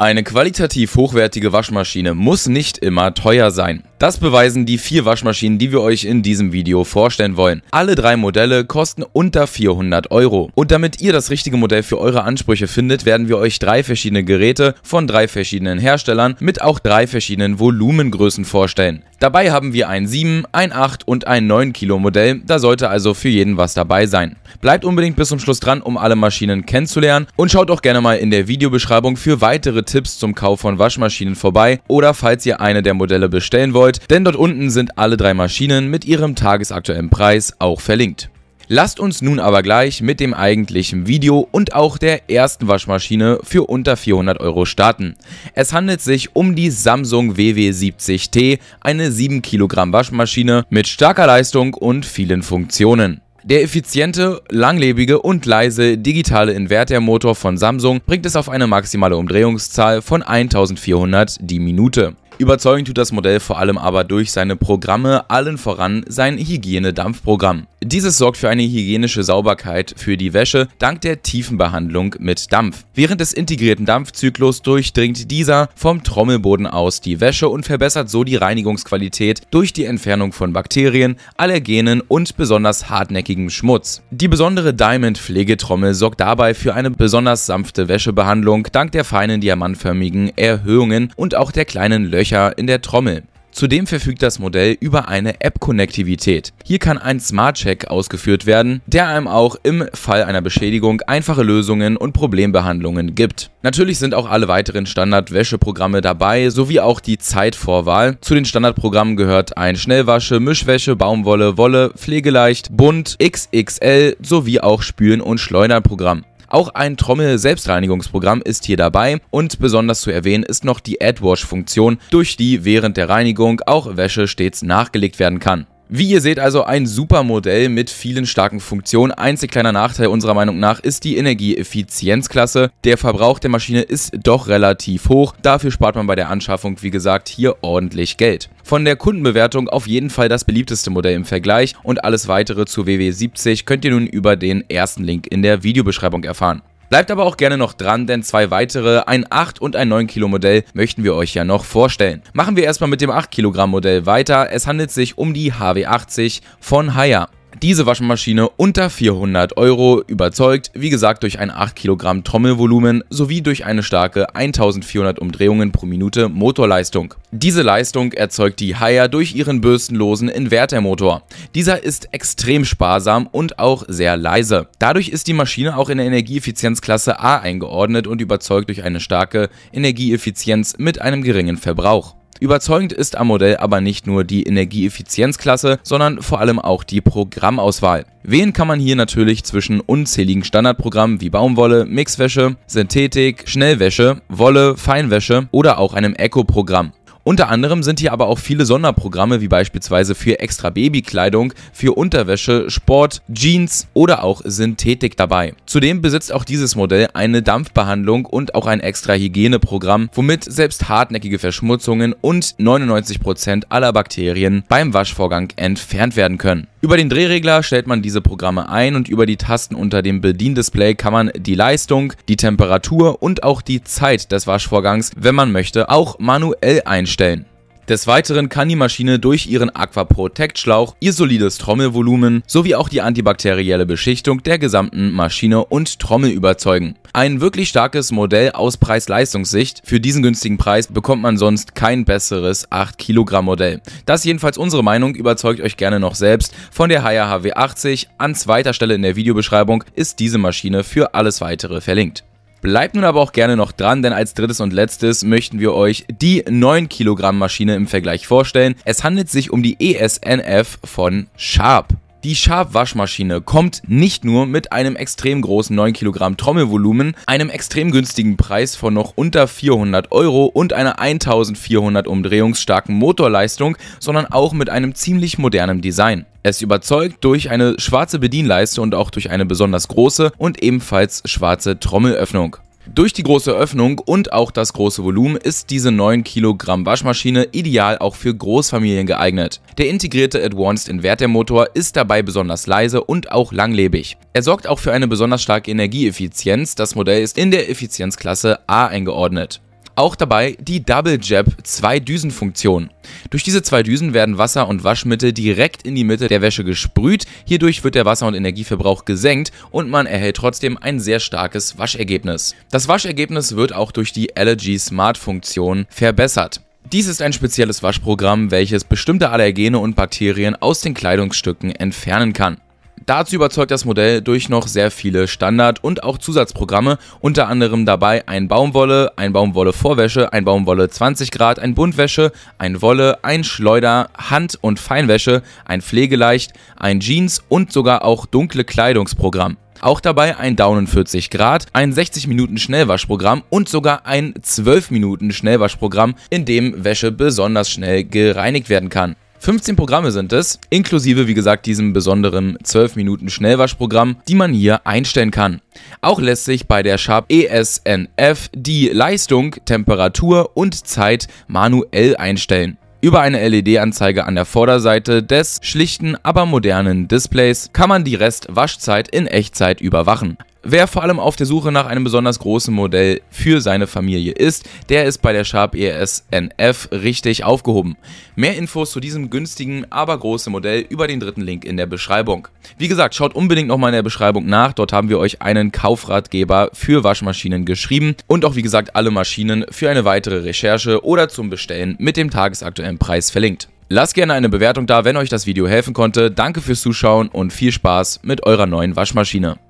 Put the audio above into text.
Eine qualitativ hochwertige Waschmaschine muss nicht immer teuer sein. Das beweisen die vier Waschmaschinen, die wir euch in diesem Video vorstellen wollen. Alle drei Modelle kosten unter 400 Euro. Und damit ihr das richtige Modell für eure Ansprüche findet, werden wir euch drei verschiedene Geräte von drei verschiedenen Herstellern mit auch drei verschiedenen Volumengrößen vorstellen. Dabei haben wir ein 7, ein 8 und ein 9 Kilo Modell, da sollte also für jeden was dabei sein. Bleibt unbedingt bis zum Schluss dran, um alle Maschinen kennenzulernen und schaut auch gerne mal in der Videobeschreibung für weitere Tipps zum Kauf von Waschmaschinen vorbei oder falls ihr eine der Modelle bestellen wollt, gefreut, denn dort unten sind alle drei Maschinen mit ihrem tagesaktuellen Preis auch verlinkt. Lasst uns nun aber gleich mit dem eigentlichen Video und auch der ersten Waschmaschine für unter 400 Euro starten. Es handelt sich um die Samsung WW70T, eine 7 kg Waschmaschine mit starker Leistung und vielen Funktionen. Der effiziente, langlebige und leise digitale Invertermotor von Samsung bringt es auf eine maximale Umdrehungszahl von 1400 die Minute. Überzeugend tut das Modell vor allem aber durch seine Programme, allen voran sein Hygienedampfprogramm. Dieses sorgt für eine hygienische Sauberkeit für die Wäsche dank der tiefen Behandlung mit Dampf. Während des integrierten Dampfzyklus durchdringt dieser vom Trommelboden aus die Wäsche und verbessert so die Reinigungsqualität durch die Entfernung von Bakterien, Allergenen und besonders hartnäckigem Schmutz. Die besondere Diamond Pflegetrommel sorgt dabei für eine besonders sanfte Wäschebehandlung dank der feinen diamantförmigen Erhöhungen und auch der kleinen Löcher Löcher in der Trommel. Zudem verfügt das Modell über eine App-Konnektivität. Hier kann ein Smart-Check ausgeführt werden, der einem auch im Fall einer Beschädigung einfache Lösungen und Problembehandlungen gibt. Natürlich sind auch alle weiteren Standard-Wäscheprogramme dabei, sowie auch die Zeitvorwahl. Zu den Standardprogrammen gehört ein Schnellwasche, Mischwäsche, Baumwolle, Wolle, Pflegeleicht, Bunt, XXL sowie auch Spülen- und Schleudernprogramm. Auch ein Trommel-Selbstreinigungsprogramm ist hier dabei und besonders zu erwähnen ist noch die AdWash-Funktion, durch die während der Reinigung auch Wäsche stets nachgelegt werden kann. Wie ihr seht also ein super Modell mit vielen starken Funktionen. Einzig kleiner Nachteil unserer Meinung nach ist die Energieeffizienzklasse. Der Verbrauch der Maschine ist doch relativ hoch, dafür spart man bei der Anschaffung wie gesagt hier ordentlich Geld. Von der Kundenbewertung auf jeden Fall das beliebteste Modell im Vergleich und alles weitere zu WW70 könnt ihr nun über den ersten Link in der Videobeschreibung erfahren. Bleibt aber auch gerne noch dran, denn zwei weitere, ein 8 und ein 9 Kilo Modell, möchten wir euch ja noch vorstellen. Machen wir erstmal mit dem 8 Kilogramm Modell weiter. Es handelt sich um die HW80 von Haya diese Waschmaschine unter 400 Euro überzeugt, wie gesagt, durch ein 8 Kilogramm Trommelvolumen sowie durch eine starke 1400 Umdrehungen pro Minute Motorleistung. Diese Leistung erzeugt die Haier durch ihren bürstenlosen Invertermotor. Dieser ist extrem sparsam und auch sehr leise. Dadurch ist die Maschine auch in der Energieeffizienzklasse A eingeordnet und überzeugt durch eine starke Energieeffizienz mit einem geringen Verbrauch. Überzeugend ist am Modell aber nicht nur die Energieeffizienzklasse, sondern vor allem auch die Programmauswahl. Wählen kann man hier natürlich zwischen unzähligen Standardprogrammen wie Baumwolle, Mixwäsche, Synthetik, Schnellwäsche, Wolle, Feinwäsche oder auch einem Eco-Programm. Unter anderem sind hier aber auch viele Sonderprogramme, wie beispielsweise für extra Babykleidung, für Unterwäsche, Sport, Jeans oder auch Synthetik dabei. Zudem besitzt auch dieses Modell eine Dampfbehandlung und auch ein extra Hygieneprogramm, womit selbst hartnäckige Verschmutzungen und 99% aller Bakterien beim Waschvorgang entfernt werden können. Über den Drehregler stellt man diese Programme ein und über die Tasten unter dem Bediendisplay kann man die Leistung, die Temperatur und auch die Zeit des Waschvorgangs, wenn man möchte, auch manuell einstellen. Des Weiteren kann die Maschine durch ihren Aqua Protect Schlauch ihr solides Trommelvolumen sowie auch die antibakterielle Beschichtung der gesamten Maschine und Trommel überzeugen. Ein wirklich starkes Modell aus Preis-Leistungssicht. Für diesen günstigen Preis bekommt man sonst kein besseres 8 kg Modell. Das jedenfalls unsere Meinung, überzeugt euch gerne noch selbst. Von der Haier HW80 an zweiter Stelle in der Videobeschreibung ist diese Maschine für alles weitere verlinkt. Bleibt nun aber auch gerne noch dran, denn als drittes und letztes möchten wir euch die 9 Kilogramm Maschine im Vergleich vorstellen. Es handelt sich um die ESNF von Sharp. Die Sharp-Waschmaschine kommt nicht nur mit einem extrem großen 9 kg Trommelvolumen, einem extrem günstigen Preis von noch unter 400 Euro und einer 1400 umdrehungsstarken Motorleistung, sondern auch mit einem ziemlich modernen Design. Es überzeugt durch eine schwarze Bedienleiste und auch durch eine besonders große und ebenfalls schwarze Trommelöffnung. Durch die große Öffnung und auch das große Volumen ist diese 9 Kilogramm Waschmaschine ideal auch für Großfamilien geeignet. Der integrierte Advanced Inverter Motor ist dabei besonders leise und auch langlebig. Er sorgt auch für eine besonders starke Energieeffizienz, das Modell ist in der Effizienzklasse A eingeordnet. Auch dabei die Double Jab Zwei-Düsen-Funktion. Durch diese zwei Düsen werden Wasser und Waschmittel direkt in die Mitte der Wäsche gesprüht. Hierdurch wird der Wasser- und Energieverbrauch gesenkt und man erhält trotzdem ein sehr starkes Waschergebnis. Das Waschergebnis wird auch durch die Allergy Smart Funktion verbessert. Dies ist ein spezielles Waschprogramm, welches bestimmte Allergene und Bakterien aus den Kleidungsstücken entfernen kann. Dazu überzeugt das Modell durch noch sehr viele Standard- und auch Zusatzprogramme, unter anderem dabei ein Baumwolle, ein Baumwolle-Vorwäsche, ein Baumwolle 20 Grad, ein Buntwäsche, ein Wolle, ein Schleuder, Hand- und Feinwäsche, ein Pflegeleicht, ein Jeans und sogar auch dunkle Kleidungsprogramm. Auch dabei ein Daunen 40 Grad, ein 60 Minuten Schnellwaschprogramm und sogar ein 12 Minuten Schnellwaschprogramm, in dem Wäsche besonders schnell gereinigt werden kann. 15 Programme sind es, inklusive wie gesagt diesem besonderen 12 Minuten Schnellwaschprogramm, die man hier einstellen kann. Auch lässt sich bei der Sharp ESNF die Leistung, Temperatur und Zeit manuell einstellen. Über eine LED-Anzeige an der Vorderseite des schlichten, aber modernen Displays kann man die Restwaschzeit in Echtzeit überwachen. Wer vor allem auf der Suche nach einem besonders großen Modell für seine Familie ist, der ist bei der Sharp ES NF richtig aufgehoben. Mehr Infos zu diesem günstigen, aber großen Modell über den dritten Link in der Beschreibung. Wie gesagt, schaut unbedingt nochmal in der Beschreibung nach, dort haben wir euch einen Kaufratgeber für Waschmaschinen geschrieben und auch wie gesagt alle Maschinen für eine weitere Recherche oder zum Bestellen mit dem tagesaktuellen Preis verlinkt. Lasst gerne eine Bewertung da, wenn euch das Video helfen konnte. Danke fürs Zuschauen und viel Spaß mit eurer neuen Waschmaschine.